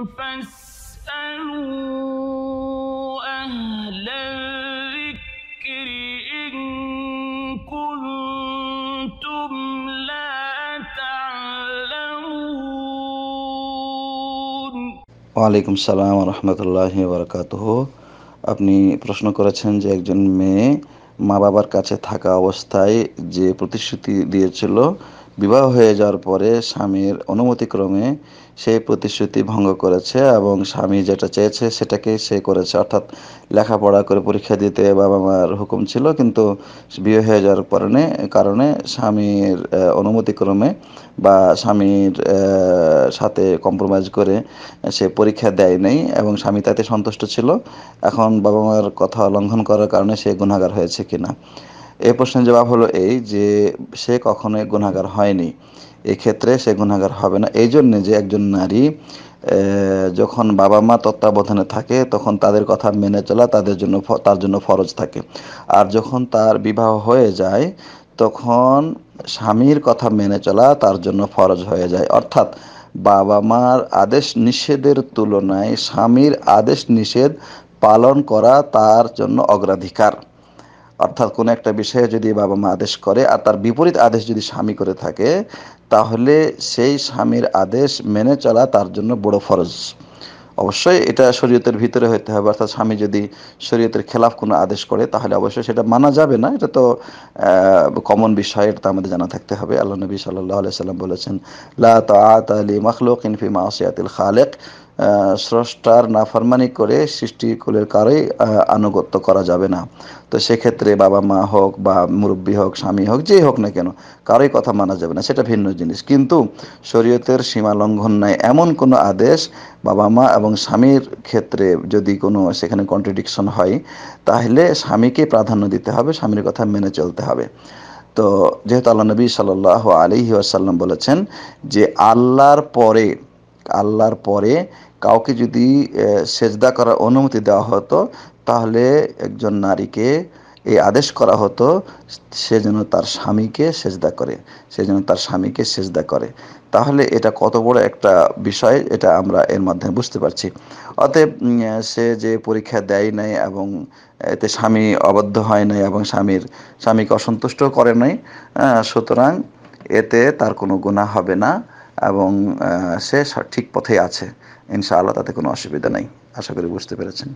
ওয়ালাইকুম সালাম রহমতুল্লাহ বরকাতহ আপনি প্রশ্ন করেছেন যে একজন মেয়ে মা বাবার কাছে থাকা অবস্থায় যে প্রতিশ্রুতি দিয়েছিল বিবাহ হয়ে যাওয়ার পরে স্বামীর অনুমতিক্রমে সে প্রতিশ্রুতি ভঙ্গ করেছে এবং স্বামী যেটা চেয়েছে সেটাকে সে করেছে অর্থাৎ লেখাপড়া করে পরীক্ষা দিতে বাবা মার হুকুম ছিল কিন্তু বিয়ে হয়ে যাওয়ার পরনে কারণে স্বামীর অনুমতিক্রমে বা স্বামীর সাথে কম্প্রোমাইজ করে সে পরীক্ষা দেয় নাই এবং স্বামী তাতে সন্তুষ্ট ছিল এখন বাবা মার কথা লঙ্ঘন করার কারণে সে গুণাগার হয়েছে কিনা এই প্রশ্নের জবাব হলো এই যে সে কখনোই গুণাগার হয়নি এক্ষেত্রে সে গুণাগার হবে না এই জন্যে যে একজন নারী যখন বাবা মা তত্ত্বাবধানে থাকে তখন তাদের কথা মেনে চলা তাদের জন্য তার জন্য ফরজ থাকে আর যখন তার বিবাহ হয়ে যায় তখন স্বামীর কথা মেনে চলা তার জন্য ফরজ হয়ে যায় অর্থাৎ বাবা মার আদেশ নিষেধের তুলনায় স্বামীর আদেশ নিষেধ পালন করা তার জন্য অগ্রাধিকার অর্থাৎ কোনো একটা বিষয়ে যদি বাবা মা আদেশ করে আর তার বিপরীত আদেশ যদি স্বামী করে থাকে তাহলে সেই স্বামীর আদেশ মেনে চলা তার জন্য বড় ফরজ অবশ্যই এটা শরীয়তের ভিতরে হইতে হবে অর্থাৎ স্বামী যদি শরীয়তের খেলাফ কোনো আদেশ করে তাহলে অবশ্যই সেটা মানা যাবে না এটা তো কমন বিষয় এটা আমাদের জানা থাকতে হবে আল্লাহ নবী সাল্লাহ আলিয়া সাল্লাম বলেছেন লা তা আলী মখলুক ইনফি মাসিয়াতিল খালেক স্রষ্টার নাফারমানি করে কুলের কারোই আনুগত্য করা যাবে না তো সেক্ষেত্রে বাবা মা হোক বা মুরব্বী হোক স্বামী হোক যেই হোক না কেন কারোই কথা মানা যাবে না সেটা ভিন্ন জিনিস কিন্তু শরীয়তের সীমা লঙ্ঘন নাই এমন কোনো আদেশ বাবা মা এবং স্বামীর ক্ষেত্রে যদি কোনো সেখানে কন্ট্রাডিকশন হয় তাহলে স্বামীকে প্রাধান্য দিতে হবে স্বামীর কথা মেনে চলতে হবে তো যেহেতু আল্লাহ নবী সাল আলিহি আসাল্লাম বলেছেন যে আল্লাহর পরে আল্লাহর পরে কাউকে যদি সেজদা করার অনুমতি দেওয়া হতো তাহলে একজন নারীকে এই আদেশ করা হতো সে যেন তার স্বামীকে সেজদা করে সে যেন তার স্বামীকে সেজদা করে তাহলে এটা কত বড় একটা বিষয় এটা আমরা এর মাধ্যমে বুঝতে পারছি অতএব সে যে পরীক্ষা দেয় নাই এবং এতে স্বামী অবদ্ধ হয় নাই এবং স্বামীর স্বামীকে অসন্তুষ্ট করে নাই সুতরাং এতে তার কোনো গুণা হবে না এবং সে সঠিক পথে আছে ইনশাআল্লাহ তাতে কোনো অসুবিধা নেই আশা করি বুঝতে পেরেছেন